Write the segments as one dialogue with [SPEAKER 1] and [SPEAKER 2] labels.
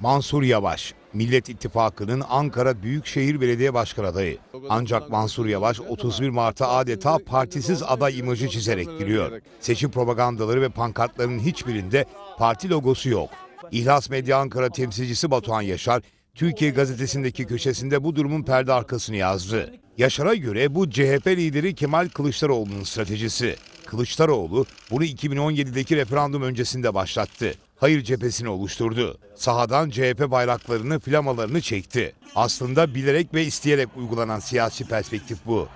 [SPEAKER 1] Mansur Yavaş, Millet İttifakı'nın Ankara Büyükşehir Belediye Başkan adayı. Ancak Mansur Yavaş 31 Mart'a adeta partisiz aday imajı çizerek giriyor. Seçim propagandaları ve pankartlarının hiçbirinde parti logosu yok. İhlas Medya Ankara temsilcisi Batuhan Yaşar, Türkiye gazetesindeki köşesinde bu durumun perde arkasını yazdı. Yaşar'a göre bu CHP lideri Kemal Kılıçdaroğlu'nun stratejisi. Kılıçdaroğlu bunu 2017'deki referandum öncesinde başlattı hayır cephesini oluşturdu. Sahadan CHP bayraklarını, flamalarını çekti. Aslında bilerek ve isteyerek uygulanan siyasi perspektif bu.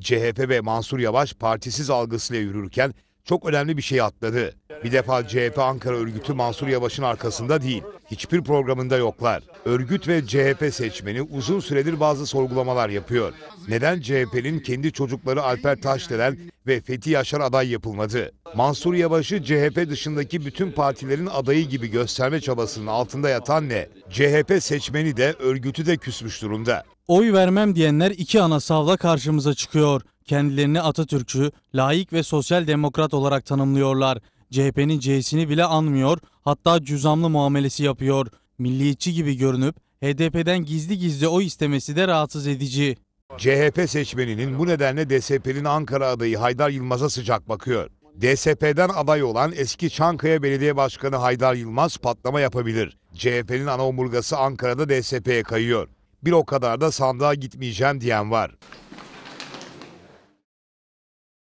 [SPEAKER 1] CHP ve Mansur Yavaş partisiz algısıyla yürürken çok önemli bir şey atladı. Bir defa CHP Ankara örgütü Mansur Yavaş'ın arkasında değil. Hiçbir programında yoklar. Örgüt ve CHP seçmeni uzun süredir bazı sorgulamalar yapıyor. Neden CHP'nin kendi çocukları Alper Taşdelen ve Fethi Yaşar aday yapılmadı? Mansur Yavaş'ı CHP dışındaki bütün partilerin adayı gibi gösterme çabasının altında yatan ne? CHP seçmeni de örgütü de küsmüş durumda.
[SPEAKER 2] Oy vermem diyenler iki ana savla karşımıza çıkıyor. Kendilerini Atatürkçü, laik ve sosyal demokrat olarak tanımlıyorlar. CHP'nin C'sini bile anmıyor hatta cüzamlı muamelesi yapıyor. Milliyetçi gibi görünüp HDP'den gizli gizli oy istemesi de rahatsız edici. CHP seçmeninin
[SPEAKER 1] bu nedenle DSP'nin Ankara adayı Haydar Yılmaz'a sıcak bakıyor. DSP'den aday olan eski Çankaya Belediye Başkanı Haydar Yılmaz patlama yapabilir. CHP'nin ana omurgası Ankara'da DSP'ye kayıyor.
[SPEAKER 2] Bir o kadar da sandığa gitmeyeceğim diyen var.